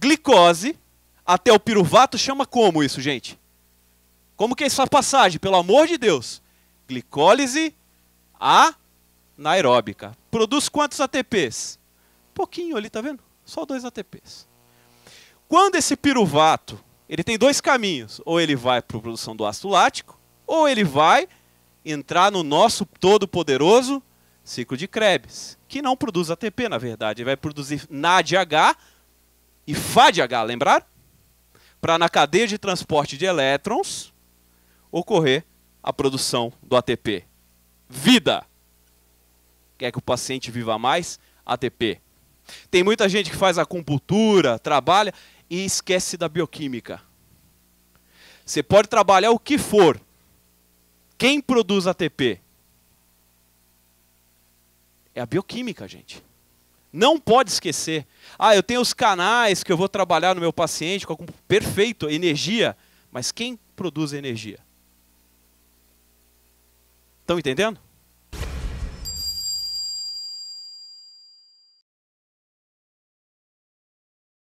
glicose até o piruvato chama como isso, gente? Como que é essa passagem? Pelo amor de Deus. Glicólise anaeróbica. Produz quantos ATPs? Pouquinho ali, tá vendo? Só dois ATPs. Quando esse piruvato, ele tem dois caminhos, ou ele vai para a produção do ácido lático, ou ele vai entrar no nosso todo poderoso ciclo de Krebs, que não produz ATP, na verdade, ele vai produzir NADH, e de H, lembrar? Para na cadeia de transporte de elétrons ocorrer a produção do ATP. Vida! Quer que o paciente viva mais? ATP. Tem muita gente que faz acupuntura, trabalha e esquece da bioquímica. Você pode trabalhar o que for. Quem produz ATP? É a bioquímica, gente. Não pode esquecer. Ah, eu tenho os canais que eu vou trabalhar no meu paciente com algum perfeito energia, mas quem produz energia? Estão entendendo?